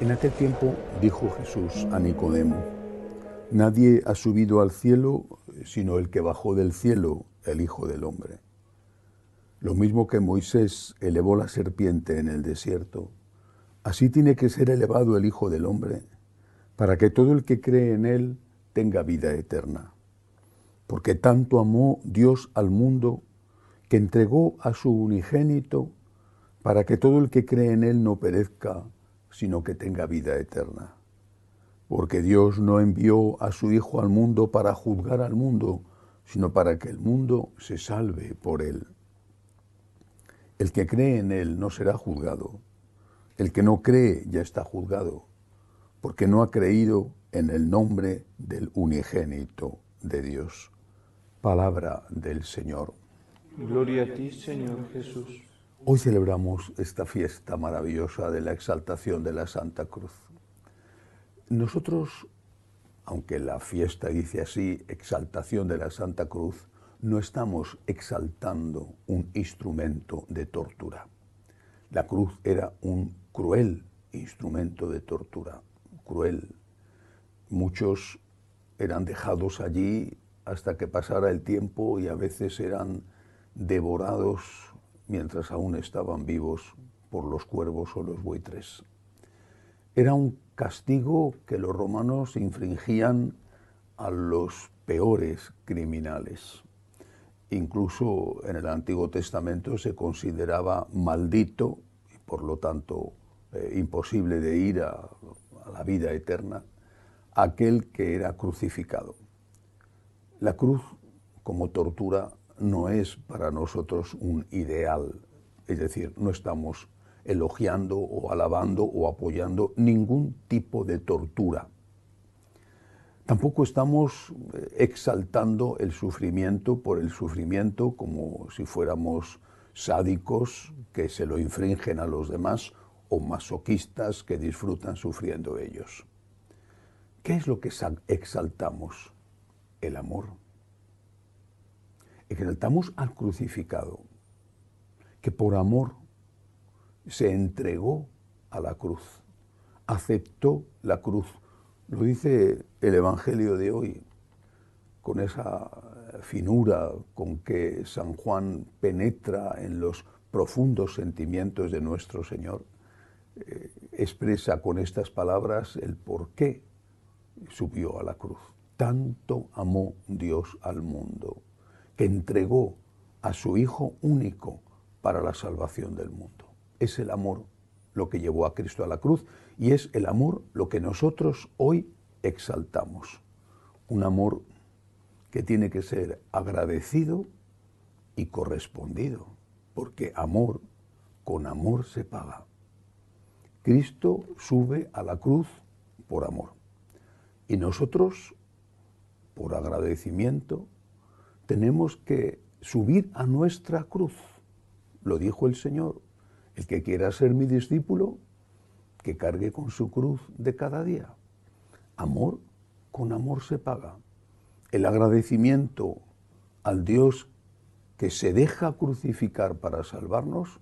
En aquel tiempo dijo Jesús a Nicodemo, Nadie ha subido al cielo sino el que bajó del cielo, el Hijo del Hombre. Lo mismo que Moisés elevó la serpiente en el desierto, así tiene que ser elevado el Hijo del Hombre para que todo el que cree en Él tenga vida eterna. Porque tanto amó Dios al mundo que entregó a su unigénito para que todo el que cree en Él no perezca, sino que tenga vida eterna. Porque Dios no envió a su Hijo al mundo para juzgar al mundo, sino para que el mundo se salve por Él. El que cree en Él no será juzgado. El que no cree ya está juzgado porque no ha creído en el nombre del unigénito de Dios. Palabra del Señor. Gloria a ti, Señor Jesús. Hoy celebramos esta fiesta maravillosa de la exaltación de la Santa Cruz. Nosotros, aunque la fiesta dice así, exaltación de la Santa Cruz, no estamos exaltando un instrumento de tortura. La cruz era un cruel instrumento de tortura, cruel. Muchos eran dejados allí hasta que pasara el tiempo y a veces eran devorados mientras aún estaban vivos por los cuervos o los buitres. Era un castigo que los romanos infringían a los peores criminales. Incluso en el Antiguo Testamento se consideraba maldito y por lo tanto eh, imposible de ir a la vida eterna, aquel que era crucificado. La cruz como tortura no es para nosotros un ideal, es decir, no estamos elogiando o alabando o apoyando ningún tipo de tortura. Tampoco estamos eh, exaltando el sufrimiento por el sufrimiento como si fuéramos sádicos que se lo infringen a los demás o masoquistas que disfrutan sufriendo ellos. ¿Qué es lo que exaltamos? El amor. Exaltamos al crucificado, que por amor se entregó a la cruz, aceptó la cruz. Lo dice el Evangelio de hoy, con esa finura con que San Juan penetra en los profundos sentimientos de nuestro Señor. Eh, expresa con estas palabras el por qué subió a la cruz. Tanto amó Dios al mundo, que entregó a su Hijo único para la salvación del mundo. Es el amor lo que llevó a Cristo a la cruz y es el amor lo que nosotros hoy exaltamos. Un amor que tiene que ser agradecido y correspondido, porque amor con amor se paga. Cristo sube a la cruz por amor. Y nosotros, por agradecimiento, tenemos que subir a nuestra cruz. Lo dijo el Señor. El que quiera ser mi discípulo, que cargue con su cruz de cada día. Amor con amor se paga. El agradecimiento al Dios que se deja crucificar para salvarnos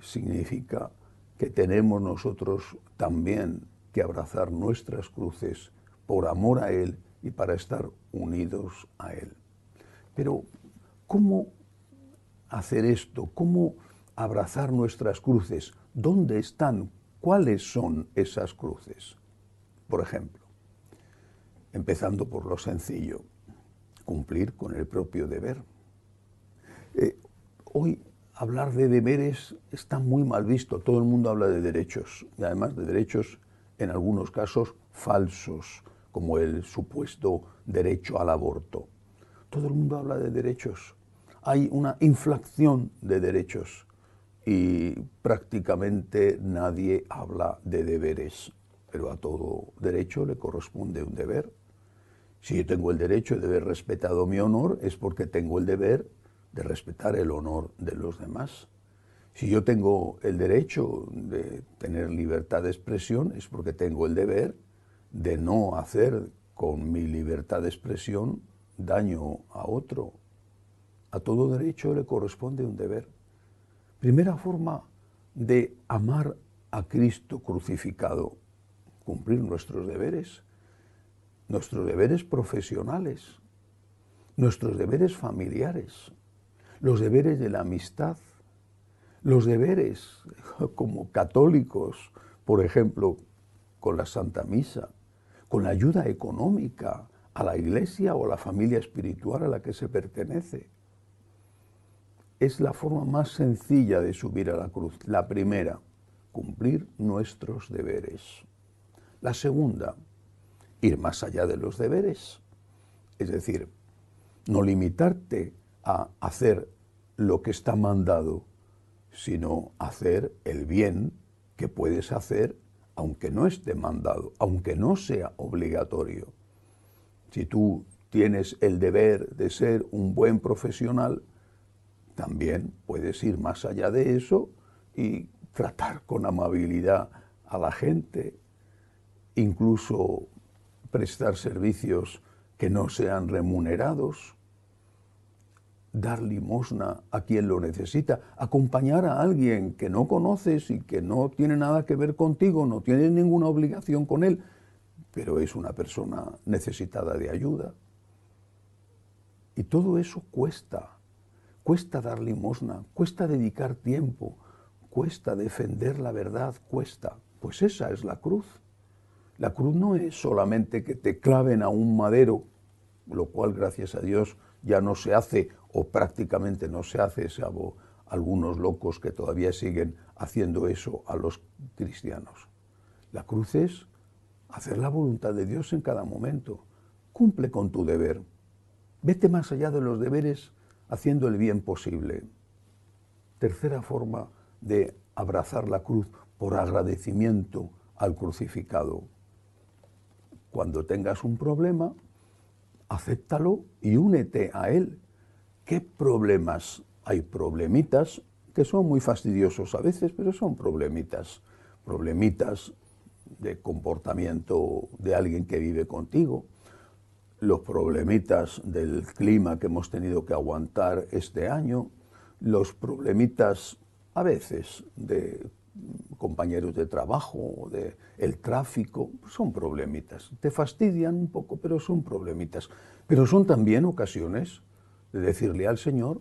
significa que tenemos nosotros también que abrazar nuestras cruces por amor a Él y para estar unidos a Él. Pero, ¿cómo hacer esto? ¿Cómo abrazar nuestras cruces? ¿Dónde están? ¿Cuáles son esas cruces? Por ejemplo, empezando por lo sencillo, cumplir con el propio deber. Eh, hoy hablar de deberes está muy mal visto. Todo el mundo habla de derechos y además de derechos en algunos casos falsos, como el supuesto derecho al aborto. Todo el mundo habla de derechos. Hay una inflación de derechos y prácticamente nadie habla de deberes, pero a todo derecho le corresponde un deber. Si yo tengo el derecho de haber respetado mi honor es porque tengo el deber de respetar el honor de los demás. Si yo tengo el derecho de tener libertad de expresión es porque tengo el deber de no hacer con mi libertad de expresión daño a otro. A todo derecho le corresponde un deber. Primera forma de amar a Cristo crucificado, cumplir nuestros deberes, nuestros deberes profesionales, nuestros deberes familiares, los deberes de la amistad, los deberes como católicos, por ejemplo, con la Santa Misa, con la ayuda económica a la iglesia o a la familia espiritual a la que se pertenece. Es la forma más sencilla de subir a la cruz. La primera, cumplir nuestros deberes. La segunda, ir más allá de los deberes. Es decir, no limitarte hacer lo que está mandado, sino hacer el bien que puedes hacer aunque no esté mandado, aunque no sea obligatorio. Si tú tienes el deber de ser un buen profesional, también puedes ir más allá de eso y tratar con amabilidad a la gente, incluso prestar servicios que no sean remunerados, dar limosna a quien lo necesita, acompañar a alguien que no conoces y que no tiene nada que ver contigo, no tienes ninguna obligación con él, pero es una persona necesitada de ayuda. Y todo eso cuesta, cuesta dar limosna, cuesta dedicar tiempo, cuesta defender la verdad, cuesta. Pues esa es la cruz. La cruz no es solamente que te claven a un madero, lo cual gracias a Dios ya no se hace o prácticamente no se hace, salvo algunos locos que todavía siguen haciendo eso a los cristianos. La cruz es hacer la voluntad de Dios en cada momento. Cumple con tu deber. Vete más allá de los deberes haciendo el bien posible. Tercera forma de abrazar la cruz por agradecimiento al crucificado. Cuando tengas un problema, acéptalo y únete a él ¿Qué problemas? Hay problemitas que son muy fastidiosos a veces, pero son problemitas. Problemitas de comportamiento de alguien que vive contigo, los problemitas del clima que hemos tenido que aguantar este año, los problemitas a veces de compañeros de trabajo, de el tráfico, son problemitas. Te fastidian un poco, pero son problemitas. Pero son también ocasiones de decirle al Señor,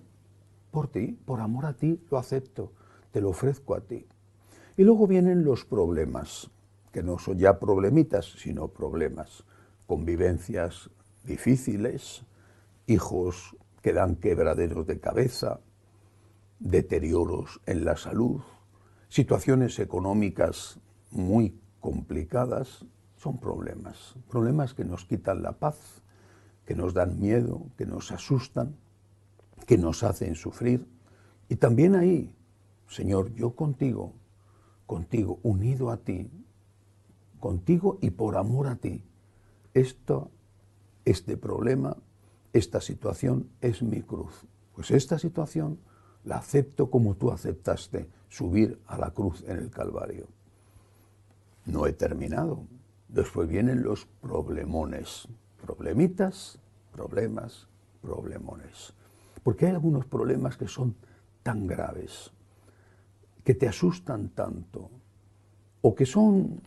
por ti, por amor a ti, lo acepto, te lo ofrezco a ti. Y luego vienen los problemas, que no son ya problemitas, sino problemas, convivencias difíciles, hijos que dan quebraderos de cabeza, deterioros en la salud, situaciones económicas muy complicadas, son problemas, problemas que nos quitan la paz, que nos dan miedo, que nos asustan, que nos hacen sufrir. Y también ahí, Señor, yo contigo, contigo, unido a ti, contigo y por amor a ti, esto, este problema, esta situación es mi cruz. Pues esta situación la acepto como tú aceptaste subir a la cruz en el Calvario. No he terminado. Después vienen los problemones, problemitas problemas, problemones. Porque hay algunos problemas que son tan graves, que te asustan tanto, o que son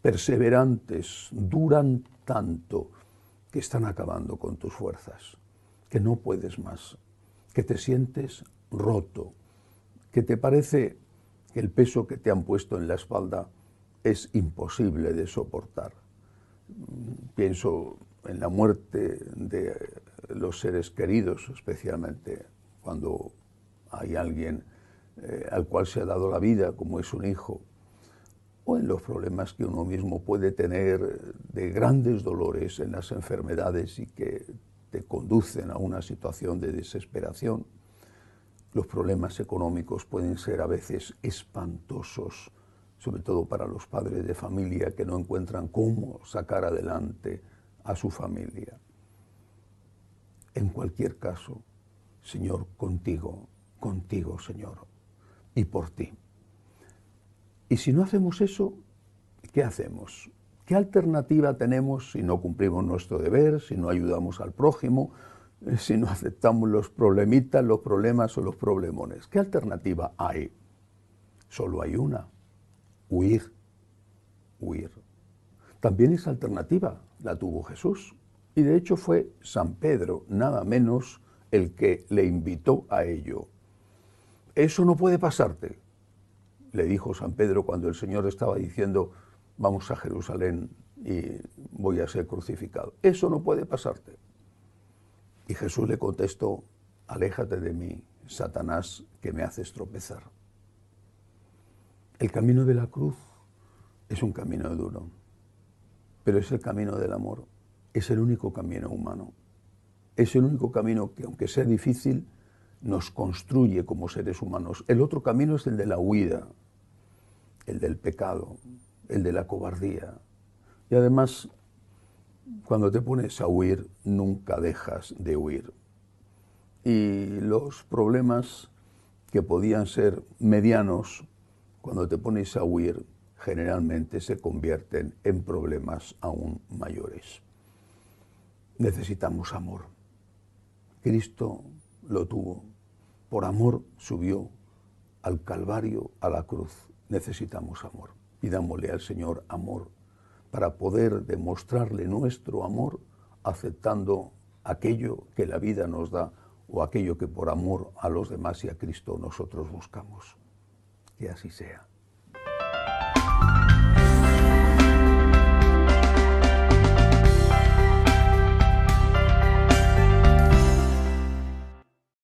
perseverantes, duran tanto, que están acabando con tus fuerzas, que no puedes más, que te sientes roto, que te parece que el peso que te han puesto en la espalda es imposible de soportar. Mm, pienso en la muerte de los seres queridos, especialmente cuando hay alguien eh, al cual se ha dado la vida, como es un hijo, o en los problemas que uno mismo puede tener de grandes dolores, en las enfermedades y que te conducen a una situación de desesperación. Los problemas económicos pueden ser a veces espantosos, sobre todo para los padres de familia que no encuentran cómo sacar adelante a su familia. En cualquier caso, Señor, contigo, contigo, Señor, y por ti. Y si no hacemos eso, ¿qué hacemos? ¿Qué alternativa tenemos si no cumplimos nuestro deber, si no ayudamos al prójimo, eh, si no aceptamos los problemitas, los problemas o los problemones? ¿Qué alternativa hay? Solo hay una, huir, huir. También es alternativa la tuvo Jesús. Y de hecho fue San Pedro, nada menos, el que le invitó a ello. Eso no puede pasarte, le dijo San Pedro cuando el Señor estaba diciendo, vamos a Jerusalén y voy a ser crucificado. Eso no puede pasarte. Y Jesús le contestó, aléjate de mí, Satanás, que me haces tropezar. El camino de la cruz es un camino duro pero es el camino del amor, es el único camino humano, es el único camino que, aunque sea difícil, nos construye como seres humanos. El otro camino es el de la huida, el del pecado, el de la cobardía. Y además, cuando te pones a huir, nunca dejas de huir. Y los problemas que podían ser medianos, cuando te pones a huir, generalmente se convierten en problemas aún mayores. Necesitamos amor. Cristo lo tuvo. Por amor subió al Calvario, a la cruz. Necesitamos amor. Pidámosle al Señor amor para poder demostrarle nuestro amor aceptando aquello que la vida nos da o aquello que por amor a los demás y a Cristo nosotros buscamos. Que así sea.